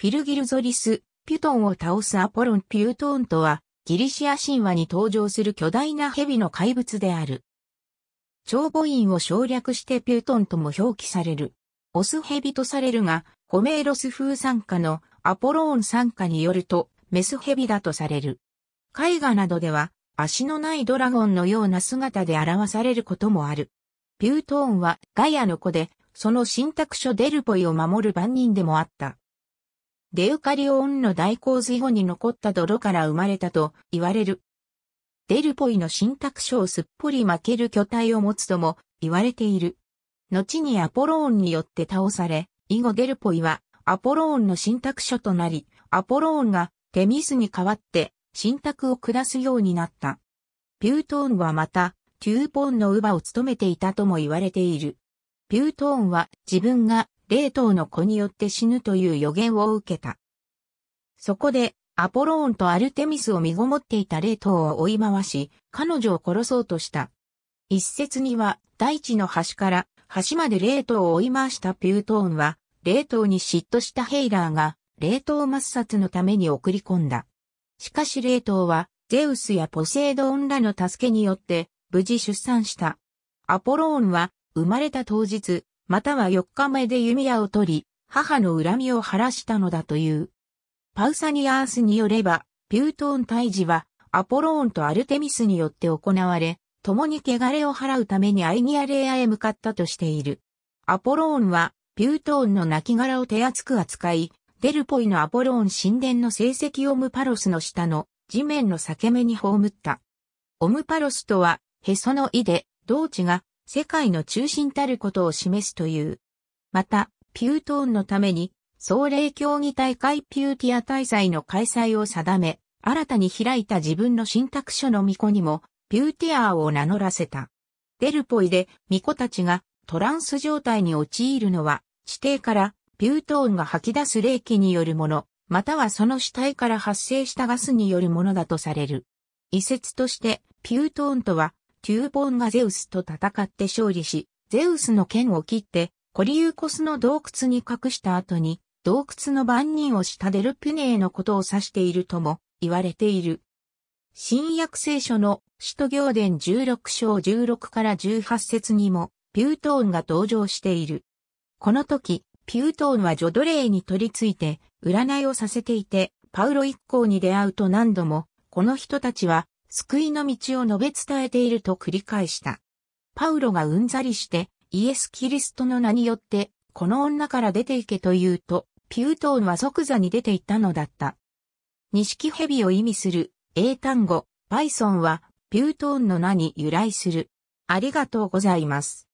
フィルギルゾリス、ピュトンを倒すアポロン・ピュートーンとは、ギリシア神話に登場する巨大な蛇の怪物である。長母音を省略してピュートンとも表記される。オス蛇とされるが、ホメーロス風参加のアポローン参加によると、メス蛇だとされる。絵画などでは、足のないドラゴンのような姿で表されることもある。ピュートーンはガイアの子で、その信託書デルポイを守る番人でもあった。デウカリオンの大洪水後に残った泥から生まれたと言われる。デルポイの信託書をすっぽり負ける巨体を持つとも言われている。後にアポローンによって倒され、以後デルポイはアポローンの信託書となり、アポローンがテミスに代わって信託を下すようになった。ピュートーンはまた、テューポーンの乳母を務めていたとも言われている。ピュートーンは自分が霊頭の子によって死ぬという予言を受けた。そこで、アポローンとアルテミスを身ごもっていた霊頭を追い回し、彼女を殺そうとした。一説には、大地の端から端まで0頭を追い回したピュートーンは、0頭に嫉妬したヘイラーが、0頭抹殺のために送り込んだ。しかし霊頭は、ゼウスやポセイドンらの助けによって、無事出産した。アポローンは、生まれた当日、または4日目で弓矢を取り、母の恨みを晴らしたのだという。パウサニアースによれば、ピュートーン退治は、アポローンとアルテミスによって行われ、共に汚れを払うためにアイニアレアへ向かったとしている。アポローンは、ピュートーンの亡骸を手厚く扱い、デルポイのアポローン神殿の成績オムパロスの下の地面の裂け目に葬った。オムパロスとは、へその井で、同地が世界の中心たることを示すという。また、ピュートーンのために、総霊競技大会ピューティア大祭の開催を定め、新たに開いた自分の信託書の巫女にも、ピューティアーを名乗らせた。デルポイで巫女たちがトランス状態に陥るのは、地底からピュートーンが吐き出す霊気によるもの、またはその死体から発生したガスによるものだとされる。遺説として、ピュートーンとは、テューポンがゼウスと戦って勝利し、ゼウスの剣を切って、コリウーコスの洞窟に隠した後に、洞窟の番人をしたデルピュネーのことを指しているとも言われている。新約聖書の使徒行伝16章16から18節にも、ピュートーンが登場している。この時、ピュートーンはジョドレーに取り付いて、占いをさせていて、パウロ一行に出会うと何度も、この人たちは救いの道を述べ伝えていると繰り返した。パウロがうんざりして、イエス・キリストの名によって、この女から出ていけと言うと、ピュートーンは即座に出て行ったのだった。ニシキヘビを意味する英単語、バイソンは、ピュートーンの名に由来する。ありがとうございます。